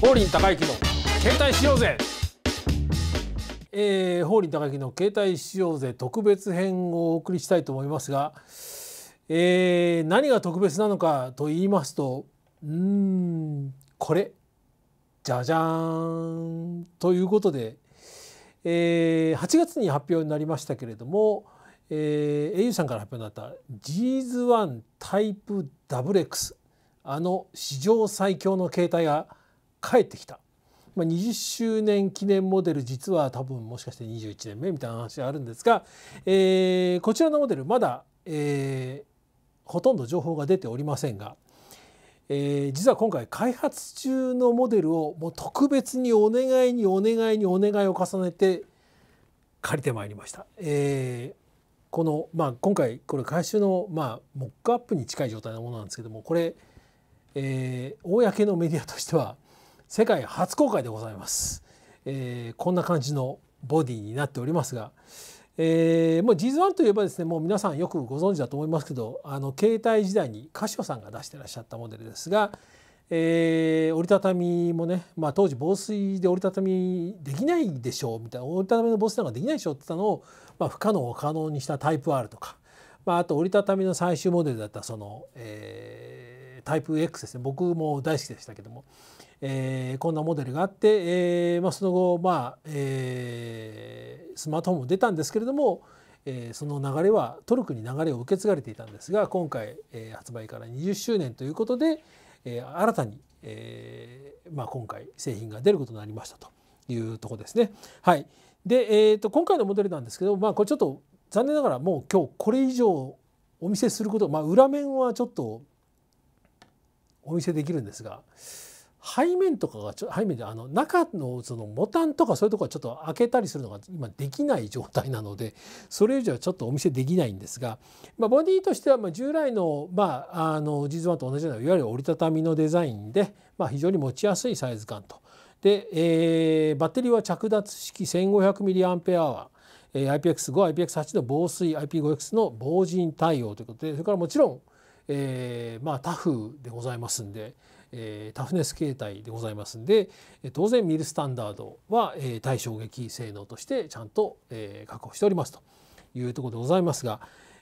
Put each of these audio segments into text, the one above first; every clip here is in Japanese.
法輪高之の携帯しようぜえー、法輪高之の携帯しようぜ特別編をお送りしたいと思いますが、えー、何が特別なのかと言いますとうんこれじゃじゃーんということで、えー、8月に発表になりましたけれども、えー、au さんから発表になった G's1 タイプ WX あの史上最強の携帯が帰ってきた、まあ、20周年記念モデル実は多分もしかして21年目みたいな話があるんですが、えー、こちらのモデルまだ、えー、ほとんど情報が出ておりませんが、えー、実は今回開発中のモデルをもう特別にお願いにお願いにお願いを重ねて借りてまいりました。えーこの、まあ、今回これ回収の、まあ、モックアップに近い状態のものなんですけどもこれ、えー、公のメディアとしては世界初公開でございます、えー、こんな感じのボディになっておりますが、えー、もう G1 といえばですねもう皆さんよくご存知だと思いますけどあの携帯時代にカシオさんが出してらっしゃったモデルですが、えー、折りたたみもね、まあ、当時防水で折りたたみできないでしょうみたいな折りたたみの防水なんかできないでしょうって言ったのを、まあ、不可能を可能にしたタイプ R とか、まあ、あと折りたたみの最終モデルだったその、えータイプ X ですね僕も大好きでしたけども、えー、こんなモデルがあって、えーまあ、その後、まあえー、スマートフォンも出たんですけれども、えー、その流れはトルクに流れを受け継がれていたんですが今回、えー、発売から20周年ということで、えー、新たに、えーまあ、今回製品が出ることになりましたというとこですね。はい、で、えーと、と今回のモデルなんですけど、まあ、これちょっと残念ながらもう今日これ以上お見せすること、まあ、裏面はちょっとお見せできるんですが背面とかがちょ背面であの中のそのボタンとかそういうとこはちょっと開けたりするのが今できない状態なのでそれ以上はちょっとお見せできないんですが、まあ、ボディとしてはま従来の,、まあ、あの G1 と同じようないわゆる折りたたみのデザインで、まあ、非常に持ちやすいサイズ感と。で、えー、バッテリーは着脱式 1500mAh IPX5、IPX8 の防水、IP5X の防塵対応ということで、それからもちろんえー、まあタフでございますんで、えー、タフネス形態でございますんで当然ミルスタンダードは、えー、対衝撃性能としてちゃんと、えー、確保しておりますというところでございますが、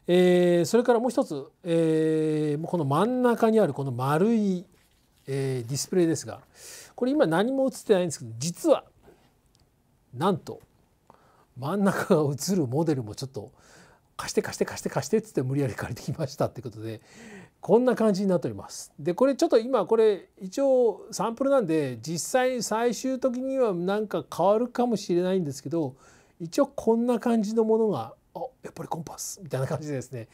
えー、それからもう一つ、えー、この真ん中にあるこの丸い、えー、ディスプレイですがこれ今何も映ってないんですけど実はなんと真ん中が映るモデルもちょっと貸して貸して貸して貸してっつって無理やり借りてきましたってことでこんな感じになっております。でこれちょっと今これ一応サンプルなんで実際最終的にはなんか変わるかもしれないんですけど一応こんな感じのものがあやっぱりコンパスみたいな感じでですね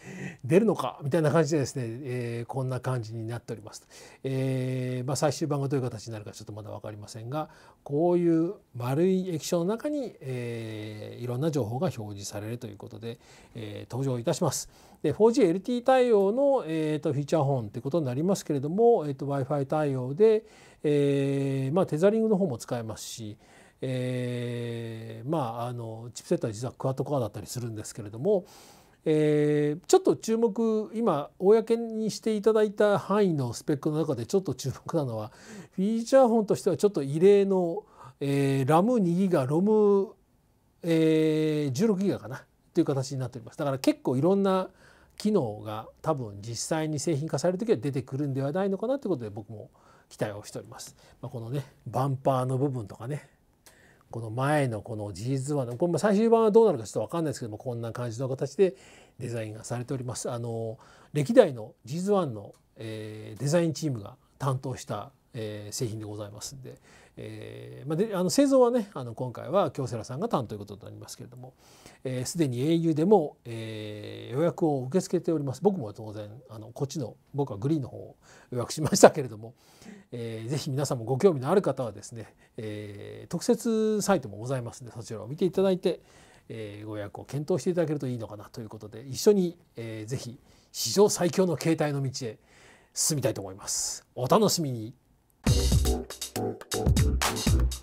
出るのかみたいな感じでですね、えー、こんな感じになっております、えー、まあ、最終版がどういう形になるかちょっとまだ分かりませんがこういう丸い液晶の中に、えー、いろんな情報が表示されるということで、え登場いたします。で 4GLT 対応の、えーと、フィーチャーホンということになりますけれども、えーと、Wi-Fi 対応で、えまあ、テザリングの方も使えますし、えー、まああのチップセットは実はクワッドコアだったりするんですけれども、えー、ちょっと注目今公にしていただいた範囲のスペックの中でちょっと注目なのはフィーチャーフォンとしてはちょっと異例の、えー、ラム2ギガロム、えー、16ギガかなという形になっております。だから結構いろんな機能が多分実際に製品化される時は出てくるんではないのかなということで僕も期待をしております。まあ、このねバンパーの部分とかねこの前のこの G2 のこれも最終版はどうなるかちょっと分かんないですけどもこんな感じの形でデザインがされております。あの歴代の G1 の、えー、デザインチームが担当したえー、製品でございますんで,、えーまあで、あの製造はねあの今回は京セラさんが担当ということになりますけれどもすで、えー、に au でも、えー、予約を受け付けております僕も当然あのこっちの僕はグリーンの方を予約しましたけれども、えー、皆さんもご興味のある方はですね、えー、特設サイトもございますのでそちらを見ていただいて、えー、ご予約を検討していただけるといいのかなということで一緒に、えー、史上最強の携帯の道へ進みたいと思います。お楽しみに Thank you.